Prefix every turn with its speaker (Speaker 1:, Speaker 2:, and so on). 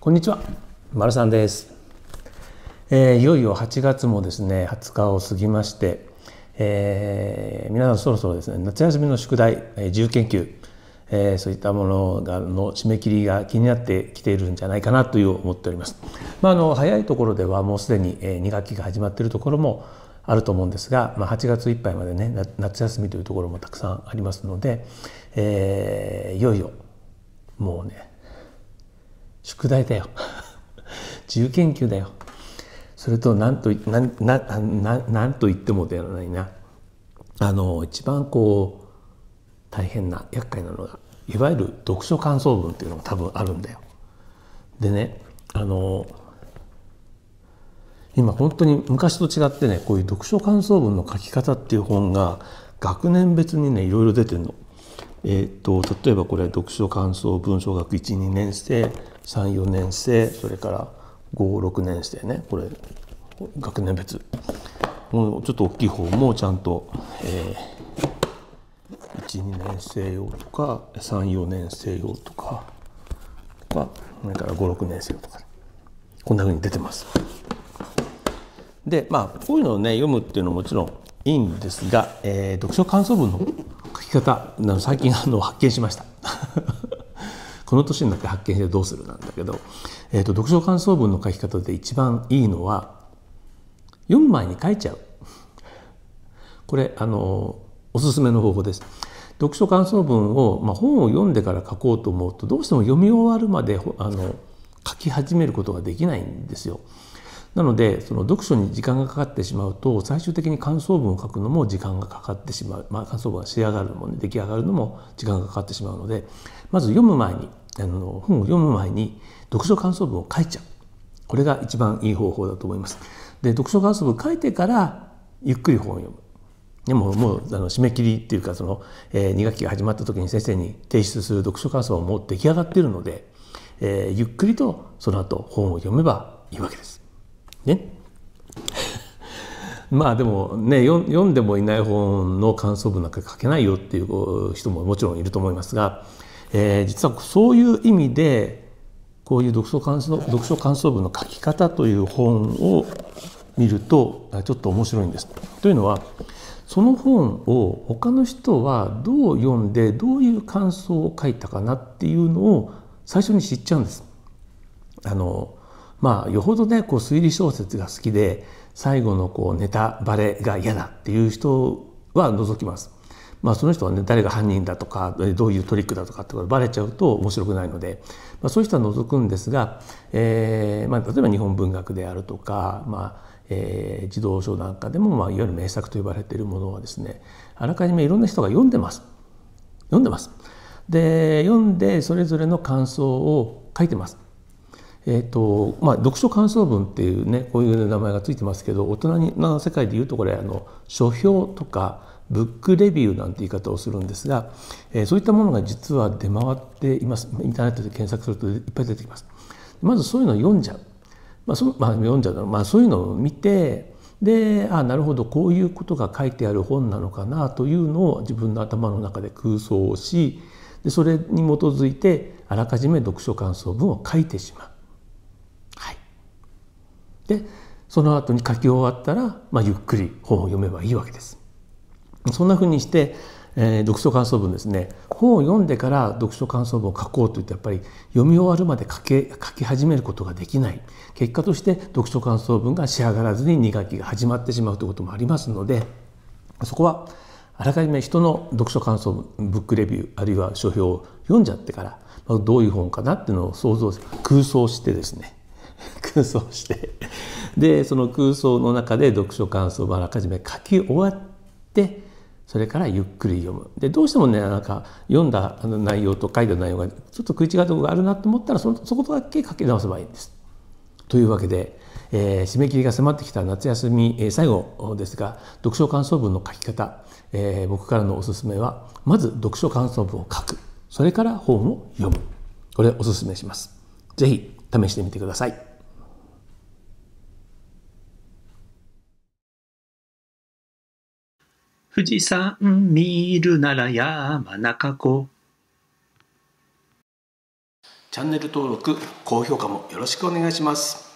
Speaker 1: こんにちは、まさんです、えー、いよいよ8月もですね、20日を過ぎまして、えー、皆さんそろそろですね、夏休みの宿題、えー、自由研究、えー、そういったものがの締め切りが気になってきているんじゃないかなという思っております。まあ、あの早いところではもうすでに、えー、2学期が始まっているところもあると思うんですが、まあ、8月いっぱいまでね夏休みというところもたくさんありますので、えー、いよいよもうね宿題だよ 自由研究だよそれと何と何何と言ってもではないなあの一番こう大変な厄介なのがいわゆる読書感想文っていうのが多分あるんだよ。でねあの今本当に昔と違ってねこういう読書感想文の書き方っていう本が学年別にねいろいろ出てるの。えーと、例えばこれ読書感想文小学12年生34年生それから56年生ねこれ学年別もうちょっと大きい方もちゃんと、えー、12年生用とか34年生用とかとかそれから56年生用とか、こんなふうに出てます。でまあこういうのをね読むっていうのはもちろんいいんですが、えー、読書感想文の書き方最近あの発見しました。この年になって発見してどうするなんだけど、えー、と読書感想文の書き方で一番いいのは4枚に書いちゃう。これあのおすすめの方法です。読書感想文を、まあ、本を読んでから書こうと思うとどうしても読み終わるまであの書き始めることができないんですよ。なのでその読書に時間がかかってしまうと最終的に感想文を書くのも時間がかかってしまう、まあ、感想文が仕上がるのも、ね、出来上がるのも時間がかかってしまうのでまず読む前にあの本を読む前に読書感想文を書いちゃうこれが一番いい方法だと思います。で読書感想文を書いてからゆっくり本を読む。でももうあの締め切りっていうかその、えー、2学期が始まった時に先生に提出する読書感想はもう出来上がっているので、えー、ゆっくりとその後本を読めばいいわけです。ね まあでもね読んでもいない本の感想文なんか書けないよっていう人ももちろんいると思いますが、えー、実はそういう意味でこういう読書感想読書感想文の書き方という本を見るとちょっと面白いんです。というのはその本を他の人はどう読んでどういう感想を書いたかなっていうのを最初に知っちゃうんです。あのまあよほどねこう推理小説が好きで最後のこうネタバレが嫌だっていう人は除きます。まあ、その人はね誰が犯人だとかどういうトリックだとかってことバレちゃうと面白くないので、まあ、そういう人は除くんですが、えーまあ、例えば日本文学であるとか、まあえー、児童書なんかでも、まあ、いわゆる名作と呼ばれているものはですねあらかじめいろんな人が読んでます。読んでますで読んでそれぞれの感想を書いてます。えーとまあ、読書感想文っていうねこういう名前がついてますけど大人の世界でいうとこれあの書評とかブックレビューなんて言い方をするんですが、えー、そういったものが実は出回っていますインターネットで検索するといっぱい出てきますまずそういうのを読んじゃう、まあそまあ、読んじゃう、まあ、そういうのを見てであなるほどこういうことが書いてある本なのかなというのを自分の頭の中で空想をしでそれに基づいてあらかじめ読書感想文を書いてしまうでその後に書き終わったら、まあ、ゆっくり本を読めばいいわけです。そんなふうにして、えー、読書感想文ですね本を読んでから読書感想文を書こうといってやっぱり読み終わるまで書け書き始めることができない結果として読書感想文が仕上がらずに2学期が始まってしまうということもありますのでそこはあらかじめ人の読書感想文ブックレビューあるいは書評を読んじゃってからどういう本かなっていうのを想像空想してですね 空想してでその空想の中で読書感想をあらかじめ書き終わってそれからゆっくり読むでどうしてもねなんか読んだ内容と書いた内容がちょっと食い違うところがあるなと思ったらそそこだけ書き直せばいいんです。というわけで、えー、締め切りが迫ってきた夏休み、えー、最後ですが読書感想文の書き方、えー、僕からのおすすめはまず読書感想文を書くそれから本を読むこれおすすめします。ぜひ試してみてください。富士山見るなら山中湖チャンネル登録高評価もよろしくお願いします